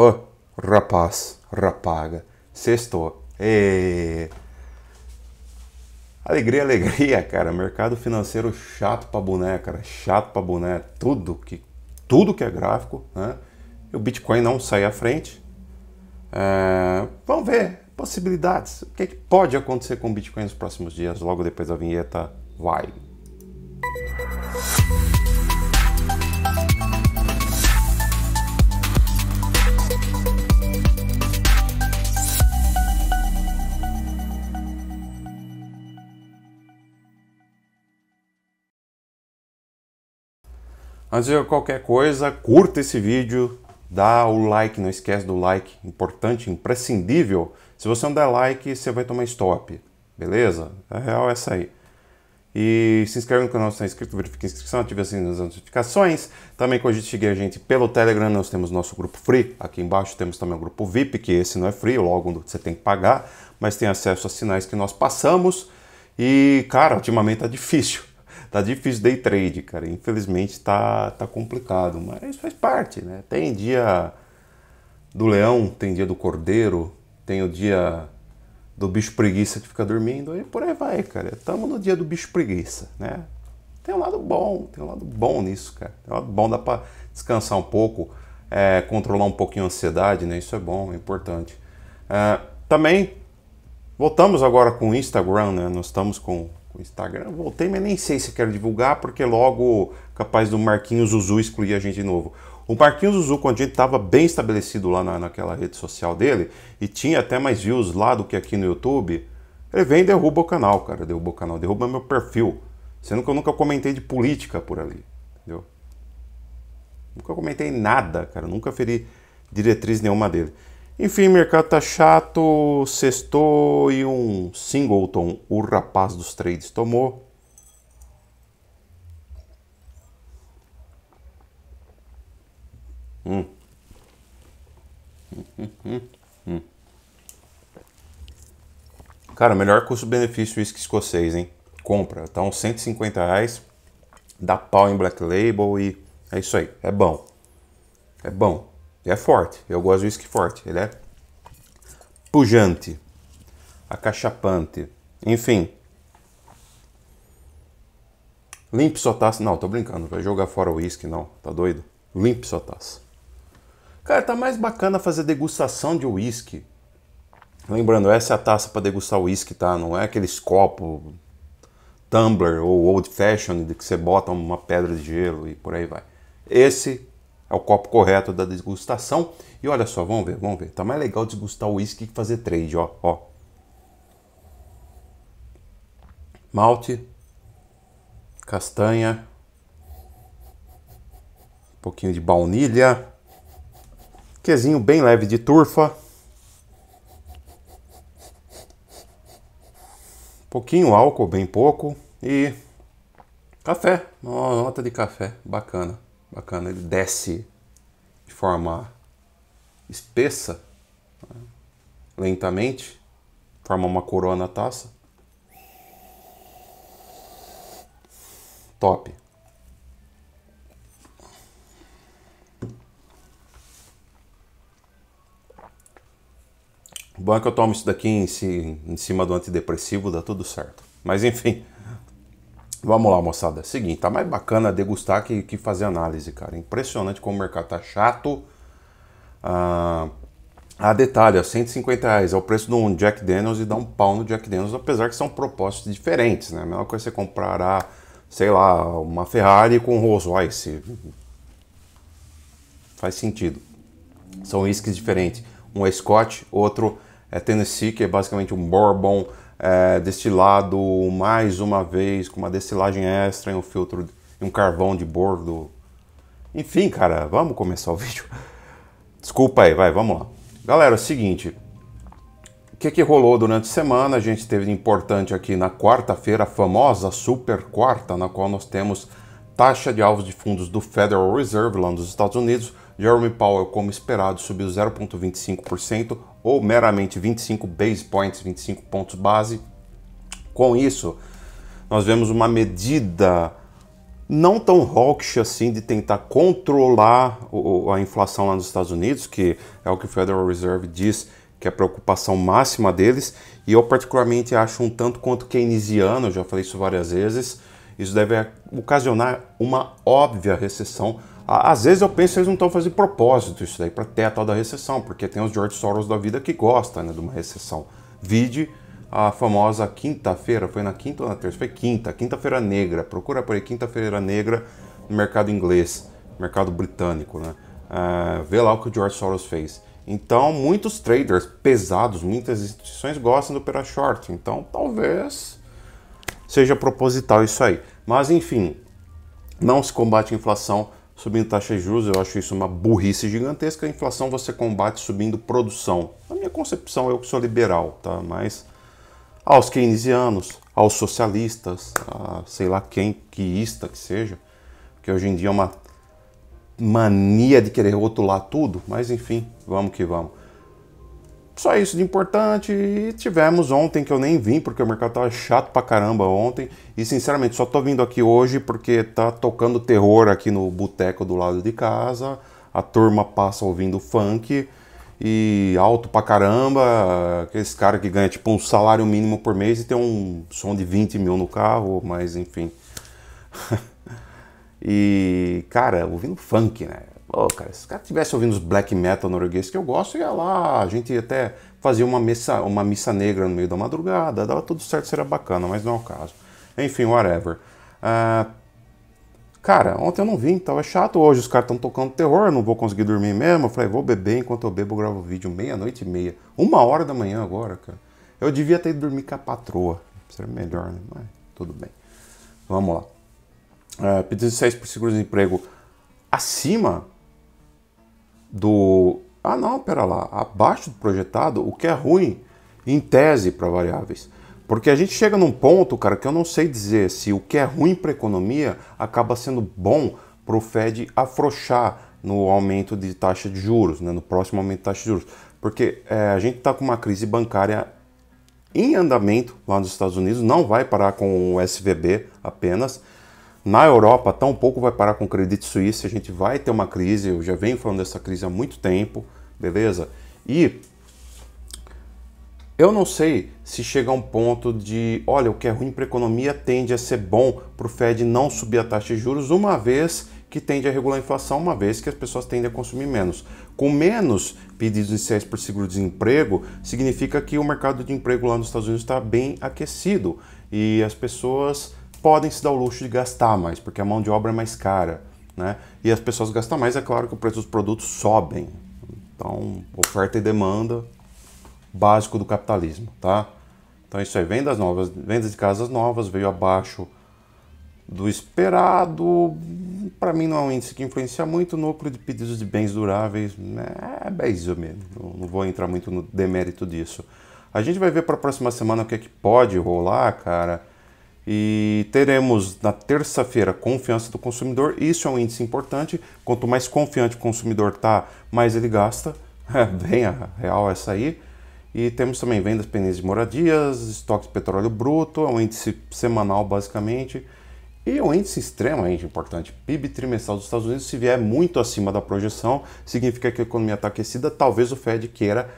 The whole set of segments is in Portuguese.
Oh, rapaz, rapaga, sextou. E... Alegria, alegria, cara. Mercado financeiro chato pra boné, cara. Chato pra boné. Tudo que, tudo que é gráfico, né? E o Bitcoin não sai à frente. É, vamos ver possibilidades. O que, é que pode acontecer com o Bitcoin nos próximos dias? Logo depois da vinheta, vai. Antes de qualquer coisa, curta esse vídeo, dá o like, não esquece do like, importante, imprescindível. Se você não der like, você vai tomar stop, beleza? A real é essa aí. E se inscreve no canal se não é inscrito, verifique a inscrição, ative as notificações. Também quando a gente pelo Telegram, nós temos nosso grupo free. Aqui embaixo temos também o grupo VIP, que esse não é free, logo você tem que pagar, mas tem acesso a sinais que nós passamos. E, cara, ultimamente tá difícil tá difícil day trade, cara. Infelizmente tá, tá complicado, mas faz parte, né? Tem dia do leão, tem dia do cordeiro, tem o dia do bicho preguiça que fica dormindo, e por aí vai, cara. Estamos no dia do bicho preguiça, né? Tem um lado bom, tem um lado bom nisso, cara. Tem um lado bom, dá para descansar um pouco, é, controlar um pouquinho a ansiedade, né? Isso é bom, é importante. É, também Voltamos agora com o Instagram, né? Nós estamos com Instagram. Voltei, mas nem sei se quero divulgar, porque logo capaz do Marquinhos Zuzu excluir a gente de novo. O Marquinhos Zuzu, quando a gente estava bem estabelecido lá na, naquela rede social dele, e tinha até mais views lá do que aqui no YouTube, ele vem e derruba o canal, cara. Derruba o canal, derruba meu perfil. Sendo que eu nunca comentei de política por ali, entendeu? Nunca comentei nada, cara. Nunca feri diretriz nenhuma dele. Enfim, mercado tá chato, sextou e um singleton, o rapaz dos trades tomou. Hum. Cara, melhor custo-benefício que escocês, hein? Compra, tá 150 reais, dá pau em Black Label e é isso aí, é bom. É bom. É forte. Eu gosto de uísque forte. Ele é pujante, acachapante. Enfim. Limpe sua taça. Tá, não, tô brincando. Vai jogar fora o uísque, não. Tá doido? Limpe sua taça. Tá. Cara, tá mais bacana fazer degustação de uísque. Lembrando, essa é a taça para degustar uísque, tá? Não é aqueles copos tumbler ou old fashioned que você bota uma pedra de gelo e por aí vai. Esse é o copo correto da degustação. E olha só, vamos ver, vamos ver. Tá mais legal desgustar o uísque que fazer trade, ó, ó. Malte, castanha, um pouquinho de baunilha, quezinho bem leve de turfa, um pouquinho álcool, bem pouco e café, uma nota de café bacana bacana, ele desce de forma espessa, né? lentamente, forma uma coroa na taça. Top. O bom é que eu tomo isso daqui em, em cima do antidepressivo, dá tudo certo. Mas enfim. Vamos lá, moçada. Seguinte, tá mais bacana degustar que, que fazer análise, cara. Impressionante como o mercado tá chato. Ah, a detalhe, ó, 150 reais é o preço de um Jack Daniels e dá um pau no Jack Daniels, apesar que são propostas diferentes, né? A mesma coisa é você comprará, ah, sei lá, uma Ferrari com um Rolls Royce. Faz sentido. São uísques diferentes. Um é Scott, outro é Tennessee, que é basicamente um Bourbon é, destilado mais uma vez com uma destilagem extra em um filtro, e um carvão de bordo. Enfim, cara, vamos começar o vídeo. Desculpa aí, vai, vamos lá. Galera, é o seguinte, o que, que rolou durante a semana? A gente teve importante aqui na quarta-feira, a famosa super quarta, na qual nós temos taxa de alvos de fundos do Federal Reserve lá nos Estados Unidos, Jeremy Powell, como esperado, subiu 0,25%, ou meramente 25 base points, 25 pontos base. Com isso, nós vemos uma medida não tão hawkish assim de tentar controlar a inflação lá nos Estados Unidos, que é o que o Federal Reserve diz que é a preocupação máxima deles, e eu particularmente acho um tanto quanto keynesiano, já falei isso várias vezes, isso deve ocasionar uma óbvia recessão às vezes eu penso que eles não estão fazendo propósito isso daí para ter a tal da recessão, porque tem os George Soros da vida que gostam né, de uma recessão. Vide a famosa quinta-feira, foi na quinta ou na terça? Foi quinta, quinta-feira negra. Procura por aí quinta-feira negra no mercado inglês, mercado britânico, né? Uh, vê lá o que o George Soros fez. Então, muitos traders pesados, muitas instituições gostam de operar short. Então, talvez seja proposital isso aí. Mas, enfim, não se combate a inflação subindo taxa de juros, eu acho isso uma burrice gigantesca. A inflação você combate subindo produção. Na minha concepção, eu que sou liberal, tá? Mas aos keynesianos, aos socialistas, a sei lá quem, queista que seja, que hoje em dia é uma mania de querer rotular tudo, mas enfim, vamos que vamos. Só isso de importante. E tivemos ontem que eu nem vim porque o mercado tava chato pra caramba ontem. E sinceramente, só tô vindo aqui hoje porque tá tocando terror aqui no boteco do lado de casa. A turma passa ouvindo funk e alto pra caramba. Aqueles caras que ganha tipo um salário mínimo por mês e tem um som de 20 mil no carro, mas enfim. e, cara, ouvindo funk, né? Pô, cara, se o cara tivesse ouvindo os black metal norueguês que eu gosto, ia lá, a gente ia até fazia uma missa, uma missa negra no meio da madrugada, dava tudo certo, seria bacana, mas não é o caso. Enfim, whatever. Uh, cara, ontem eu não vim, tava chato, hoje os caras estão tocando terror, eu não vou conseguir dormir mesmo. Eu falei, vou beber, enquanto eu bebo eu gravo vídeo meia-noite e meia. Uma hora da manhã agora, cara. Eu devia ter ido dormir com a patroa, seria melhor, né? Mas tudo bem. Vamos lá. Uh, ah, pedido de por seguro de emprego acima do. Ah, não, pera lá, abaixo do projetado, o que é ruim, em tese, para variáveis. Porque a gente chega num ponto, cara, que eu não sei dizer se o que é ruim para a economia acaba sendo bom para o Fed afrouxar no aumento de taxa de juros, né, no próximo aumento de taxa de juros. Porque é, a gente está com uma crise bancária em andamento lá nos Estados Unidos, não vai parar com o SVB apenas na Europa, tão pouco vai parar com o Credit Suisse, a gente vai ter uma crise, eu já venho falando dessa crise há muito tempo, beleza? E eu não sei se chega a um ponto de, olha, o que é ruim para a economia tende a ser bom para o Fed não subir a taxa de juros, uma vez que tende a regular a inflação, uma vez que as pessoas tendem a consumir menos. Com menos pedidos iniciais por seguro-desemprego, significa que o mercado de emprego lá nos Estados Unidos está bem aquecido e as pessoas podem se dar o luxo de gastar mais, porque a mão de obra é mais cara, né? E as pessoas gastam mais, é claro que o preço dos produtos sobem. Então, oferta e demanda, básico do capitalismo, tá? Então isso aí, vendas novas, vendas de casas novas veio abaixo do esperado. Para mim não é um índice que influencia muito o núcleo de pedidos de bens duráveis, né? É bem ou menos. Não vou entrar muito no demérito disso. A gente vai ver para a próxima semana o que é que pode rolar, cara. E teremos na terça-feira confiança do consumidor. Isso é um índice importante. Quanto mais confiante o consumidor está, mais ele gasta. É bem a real é essa aí. E temos também vendas pendentes de moradias, estoque de petróleo bruto, é um índice semanal basicamente. E é um índice extremamente importante. PIB trimestral dos Estados Unidos, se vier muito acima da projeção, significa que a economia está aquecida. Talvez o Fed queira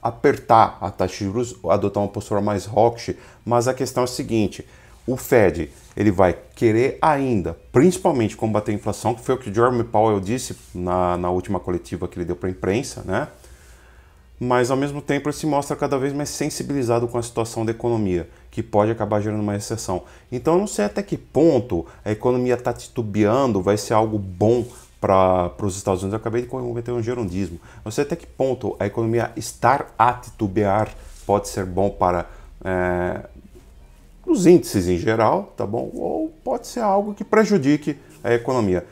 apertar a taxa de juros, adotar uma postura mais hawkish. Mas a questão é a seguinte: o Fed ele vai querer ainda, principalmente combater a inflação, que foi o que Jeremy Powell disse na, na última coletiva que ele deu para a imprensa, né? Mas ao mesmo tempo ele se mostra cada vez mais sensibilizado com a situação da economia, que pode acabar gerando uma recessão. Então eu não sei até que ponto a economia está titubeando, vai ser algo bom para os Estados Unidos. Eu acabei de cometer um gerundismo. Não sei até que ponto a economia estar a titubear pode ser bom para é, os índices em geral, tá bom? Ou pode ser algo que prejudique a economia.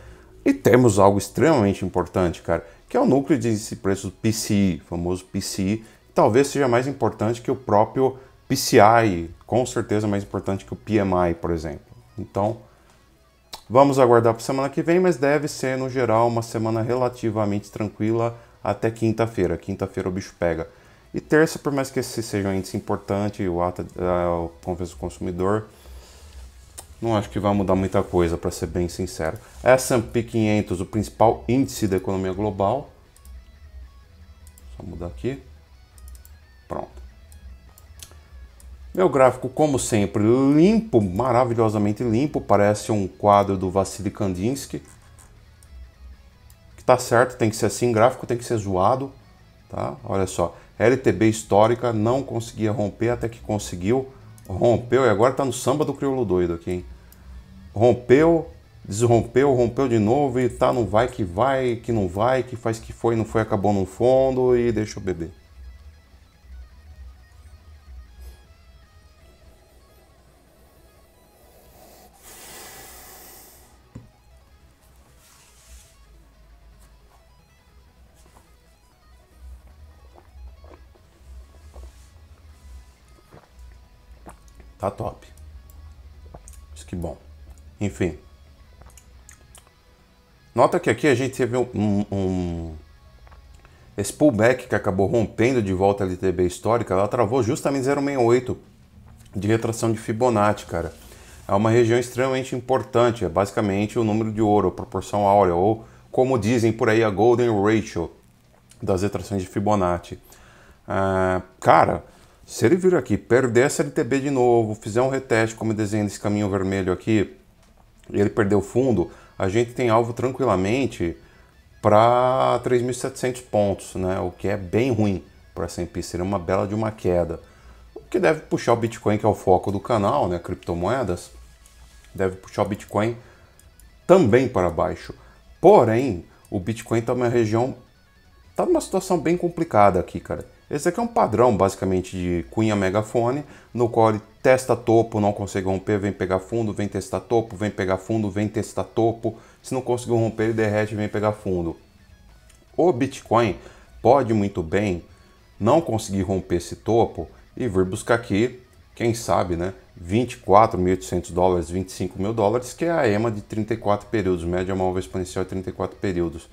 E temos algo extremamente importante, cara, que é o núcleo de índice de preços PCI, famoso PCI, talvez seja mais importante que o próprio PCI, com certeza mais importante que o PMI, por exemplo. Então, vamos aguardar para semana que vem, mas deve ser no geral uma semana relativamente tranquila até quinta-feira. Quinta-feira o bicho pega. E terça, por mais que esse seja um índice importante, o ata da é, confiança do consumidor, não acho que vai mudar muita coisa, para ser bem sincero. S&P 500, o principal índice da economia global. Só mudar aqui. Pronto. Meu gráfico, como sempre, limpo, maravilhosamente limpo. Parece um quadro do Vassili Kandinsky. Que tá certo, tem que ser assim, gráfico tem que ser zoado. Tá? Olha só, LTB histórica, não conseguia romper até que conseguiu. Rompeu e agora tá no samba do crioulo doido aqui, hein? Rompeu, desrompeu, rompeu de novo e tá no vai que vai, que não vai, que faz que foi, não foi, acabou no fundo e deixa o bebê. top. Isso que bom. Enfim. Nota que aqui a gente teve um, um, um, Esse pullback que acabou rompendo de volta a LTB histórica, ela travou justamente 0,68 de retração de Fibonacci, cara. É uma região extremamente importante, é basicamente o número de ouro, a proporção áurea, ou como dizem por aí, a golden ratio das retrações de Fibonacci. Ah, cara, se ele vir aqui, perder essa LTB de novo, fizer um reteste como desenho esse caminho vermelho aqui, e ele perder o fundo, a gente tem alvo tranquilamente para 3.700 pontos, né? O que é bem ruim para S&P, seria uma bela de uma queda. O que deve puxar o Bitcoin, que é o foco do canal, né? Criptomoedas, deve puxar o Bitcoin também para baixo. Porém, o Bitcoin está numa região, está numa situação bem complicada aqui, cara. Esse aqui é um padrão basicamente de cunha megafone, no qual ele testa topo, não consegue romper, vem pegar fundo, vem testar topo, vem pegar fundo, vem testar topo. Se não conseguiu romper, ele derrete e vem pegar fundo. O Bitcoin pode muito bem não conseguir romper esse topo e vir buscar aqui, quem sabe, né? 24.800 dólares, 25 mil dólares, que é a EMA de 34 períodos, média móvel exponencial de 34 períodos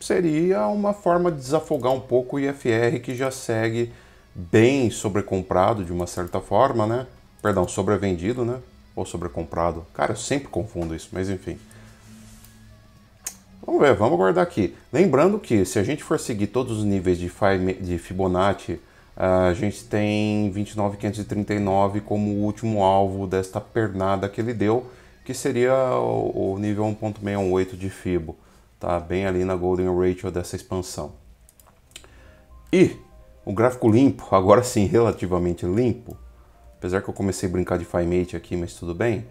seria uma forma de desafogar um pouco o IFR que já segue bem sobrecomprado de uma certa forma, né? Perdão, sobrevendido, né? Ou sobrecomprado. Cara, eu sempre confundo isso, mas enfim. Vamos ver, vamos guardar aqui. Lembrando que se a gente for seguir todos os níveis de Fibonacci, a gente tem 29.539 como o último alvo desta pernada que ele deu, que seria o nível 1.618 de Fibo. Tá bem ali na golden ratio dessa expansão. E o gráfico limpo, agora sim, relativamente limpo, apesar que eu comecei a brincar de FiMate aqui, mas tudo bem.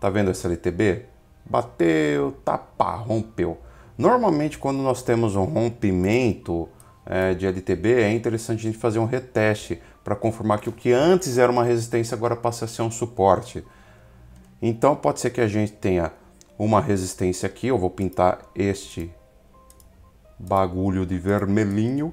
Tá vendo essa LTB? Bateu, tapa, tá rompeu. Normalmente quando nós temos um rompimento é, de LTB, é interessante a gente fazer um reteste para confirmar que o que antes era uma resistência agora passa a ser um suporte. Então pode ser que a gente tenha uma resistência aqui. Eu vou pintar este bagulho de vermelhinho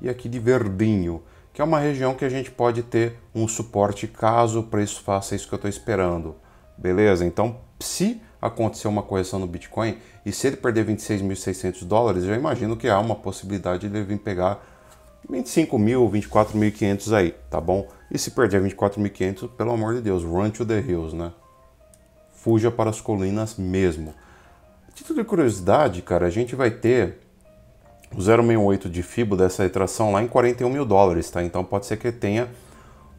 e aqui de verdinho, que é uma região que a gente pode ter um suporte caso o preço faça isso que eu estou esperando. Beleza? Então, se acontecer uma correção no Bitcoin e se ele perder 26.600 dólares, eu imagino que há uma possibilidade de ele vir pegar 25.000, mil, 24.500 aí, tá bom? E se perder 24.500, pelo amor de Deus, run to the hills, né? fuja para as colinas mesmo. título de curiosidade, cara, a gente vai ter o 0,68 de FIBO dessa retração lá em 41 mil dólares, tá? Então pode ser que tenha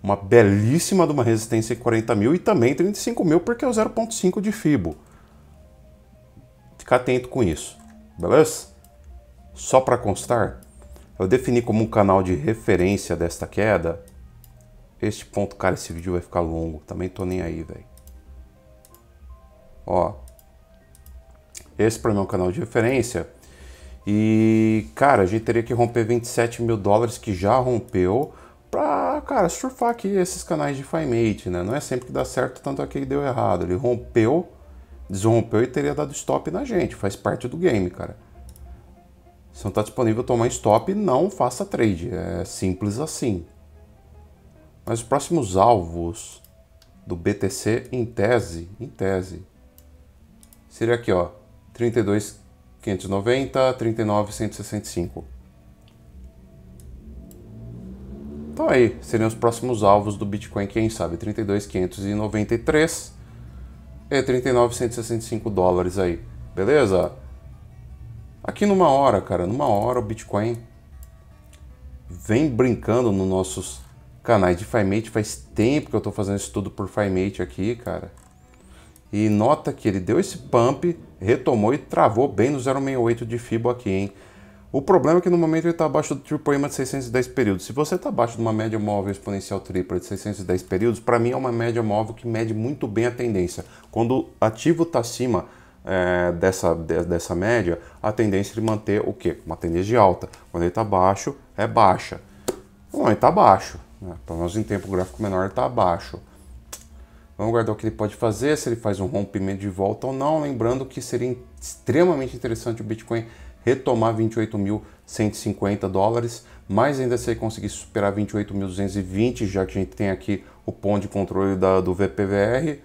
uma belíssima de uma resistência em 40 mil e também 35 mil, porque é o 0,5 de FIBO. Fica atento com isso, beleza? Só para constar, eu defini como um canal de referência desta queda este ponto, cara, esse vídeo vai ficar longo. Também tô nem aí, velho. Ó, esse para mim é um canal de referência. E, cara, a gente teria que romper 27 mil dólares, que já rompeu, para, cara, surfar aqui esses canais de Mate, né? Não é sempre que dá certo, tanto aqui é que deu errado. Ele rompeu, desrompeu e teria dado stop na gente. Faz parte do game, cara. Se não está disponível tomar stop, não faça trade. É simples assim. Mas os próximos alvos do BTC, em tese, em tese, seria aqui, ó, 32,590, 39,165. Então aí, seriam os próximos alvos do Bitcoin, quem sabe, 32,593 e 39,165 dólares aí, beleza? Aqui numa hora, cara, numa hora o Bitcoin vem brincando nos nossos canais de FiMate. Faz tempo que eu tô fazendo isso tudo por FiMate aqui, cara. E nota que ele deu esse pump, retomou e travou bem no 0,68 de FIBO aqui, hein? O problema é que no momento ele está abaixo do triplo de 610 períodos. Se você está abaixo de uma média móvel exponencial tripla de 610 períodos, para mim é uma média móvel que mede muito bem a tendência. Quando o ativo está acima é, dessa, de, dessa média, a tendência é de manter o quê? Uma tendência de alta. Quando ele está baixo, é baixa. Bom, ele está baixo. Né? Pelo menos em tempo gráfico menor, ele está abaixo. Vamos aguardar o que ele pode fazer, se ele faz um rompimento de volta ou não. Lembrando que seria extremamente interessante o Bitcoin retomar 28.150 dólares, mas ainda se ele conseguir superar 28.220, já que a gente tem aqui o ponto de controle da, do VPVR.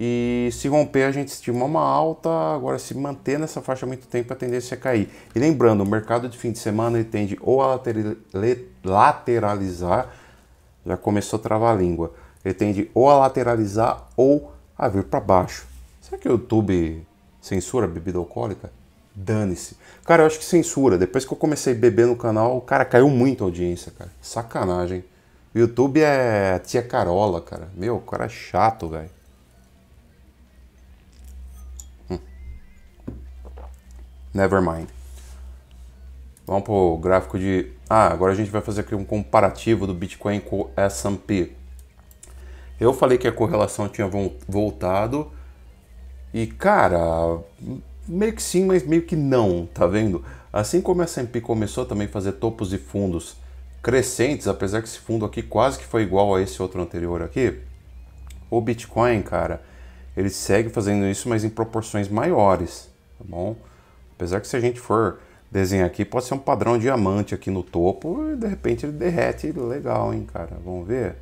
E se romper, a gente estima uma alta. Agora, se manter nessa faixa muito tempo, a tendência é cair. E lembrando, o mercado de fim de semana ele tende ou a lateralizar, já começou a travar a língua ele tende ou a lateralizar ou a vir para baixo. Será que o YouTube censura bebida alcoólica? Dane-se. Cara, eu acho que censura. Depois que eu comecei a beber no canal, cara, caiu muito a audiência, cara. Sacanagem. O YouTube é a tia Carola, cara. Meu, o cara é chato, velho. Hum. Never mind. Vamos pro gráfico de... Ah, agora a gente vai fazer aqui um comparativo do Bitcoin com o S&P. Eu falei que a correlação tinha voltado e, cara, meio que sim, mas meio que não, tá vendo? Assim como a S&P começou também a fazer topos e fundos crescentes, apesar que esse fundo aqui quase que foi igual a esse outro anterior aqui, o Bitcoin, cara, ele segue fazendo isso, mas em proporções maiores, tá bom? Apesar que se a gente for desenhar aqui, pode ser um padrão diamante aqui no topo, e de repente ele derrete, legal, hein, cara? Vamos ver?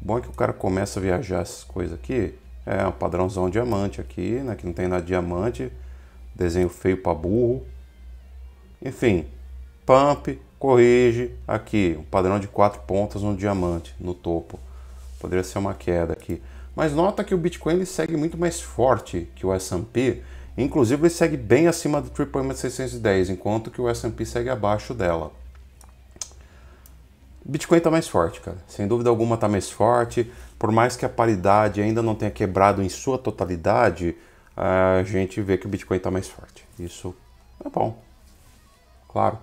Bom é que o cara começa a viajar essas coisas aqui. É um padrãozão diamante aqui, né? Que não tem nada de diamante. Desenho feio para burro. Enfim, pump, corrige aqui. Um padrão de quatro pontas no diamante, no topo. Poderia ser uma queda aqui. Mas nota que o Bitcoin ele segue muito mais forte que o S&P. Inclusive ele segue bem acima do Triple M 610, enquanto que o S&P segue abaixo dela. Bitcoin está mais forte, cara. Sem dúvida alguma está mais forte. Por mais que a paridade ainda não tenha quebrado em sua totalidade, a gente vê que o Bitcoin está mais forte. Isso é bom. Claro.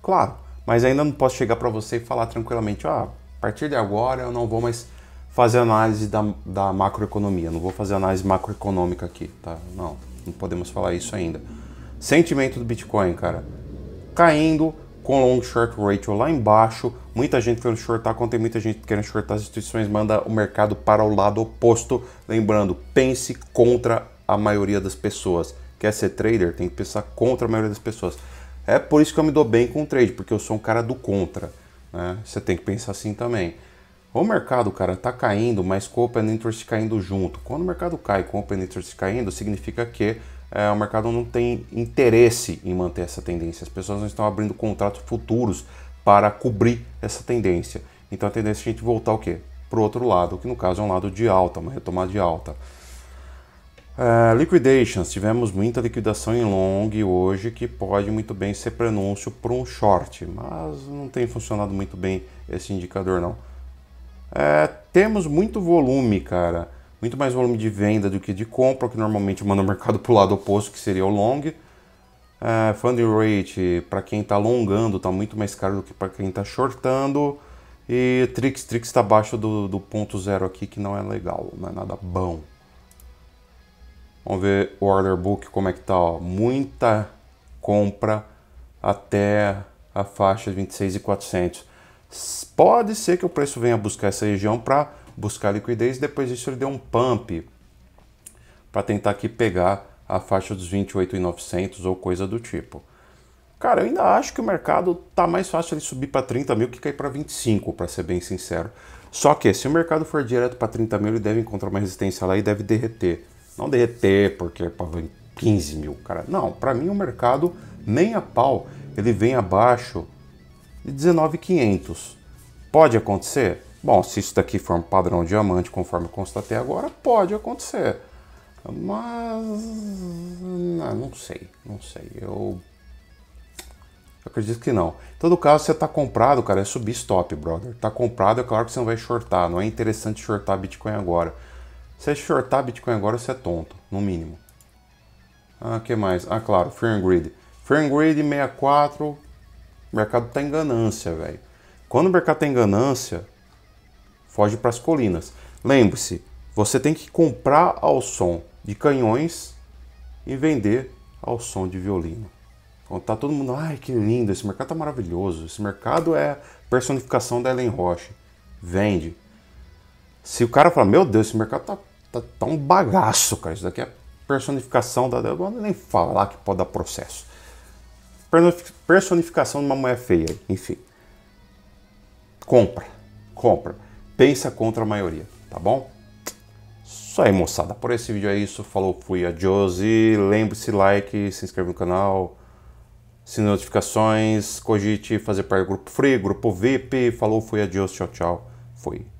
Claro. Mas ainda não posso chegar para você e falar tranquilamente, ah, a partir de agora eu não vou mais fazer análise da, da macroeconomia, não vou fazer análise macroeconômica aqui, tá? Não, não podemos falar isso ainda. Sentimento do Bitcoin, cara. Caindo, com long short ratio lá embaixo, muita gente querendo shortar, quando tem muita gente querendo shortar, as instituições manda o mercado para o lado oposto. Lembrando, pense contra a maioria das pessoas. Quer ser trader? Tem que pensar contra a maioria das pessoas. É por isso que eu me dou bem com o trade, porque eu sou um cara do contra. Né? Você tem que pensar assim também. O mercado, cara, tá caindo, mas com o Open Interest caindo junto. Quando o mercado cai com o Open Interest caindo, significa que é, o mercado não tem interesse em manter essa tendência. As pessoas não estão abrindo contratos futuros para cobrir essa tendência. Então a tendência é a gente voltar o quê? Para o outro lado, que no caso é um lado de alta, uma retomada de alta. É, liquidations, tivemos muita liquidação em long hoje que pode muito bem ser prenúncio para um short, mas não tem funcionado muito bem esse indicador não. É, temos muito volume, cara muito mais volume de venda do que de compra, que normalmente manda o mercado para o lado oposto, que seria o long. Uh, funding rate, para quem está alongando, está muito mais caro do que para quem está shortando. E Trix, Trix está abaixo do, do ponto zero aqui, que não é legal, não é nada bom. Vamos ver o order book como é que tá, ó. Muita compra até a faixa de 26,400. Pode ser que o preço venha buscar essa região para buscar liquidez. Depois disso ele deu um pump para tentar aqui pegar a faixa dos 28.900 ou coisa do tipo. Cara, eu ainda acho que o mercado tá mais fácil ele subir para 30 mil que cair para 25, para ser bem sincero. Só que se o mercado for direto para 30 mil, ele deve encontrar uma resistência lá e deve derreter. Não derreter porque é para 15 mil, cara. Não, para mim o mercado nem a pau ele vem abaixo de 19.500. Pode acontecer? Bom, se isso daqui for um padrão diamante, conforme eu constatei agora, pode acontecer. Mas. Não, não sei, não sei. Eu. acredito que não. Em todo caso, você está comprado, cara, é subir stop, brother. Está comprado, é claro que você não vai shortar. Não é interessante shortar Bitcoin agora. Se shortar Bitcoin agora, você é tonto, no mínimo. Ah, que mais? Ah, claro, Fear and Greed. Fear and Greed 64, o mercado está em ganância, velho. Quando o mercado está em ganância, foge para as colinas. Lembre-se, você tem que comprar ao som de canhões e vender ao som de violino. Então tá todo mundo, ai que lindo, esse mercado tá maravilhoso, esse mercado é a personificação da Ellen Roche. Vende. Se o cara falar, meu Deus, esse mercado tá, tá, tá um bagaço, cara, isso daqui é personificação da. Ellen. nem falar que pode dar processo. Personificação de uma mulher feia, enfim. Compra, compra pensa contra a maioria, tá bom? Só aí, moçada. Por esse vídeo é isso. Falou, fui a Josi. Lembre-se, like, se inscreve no canal, sino notificações, cogite fazer parte do grupo free, grupo VIP. Falou, fui a Josi. Tchau, tchau. Fui.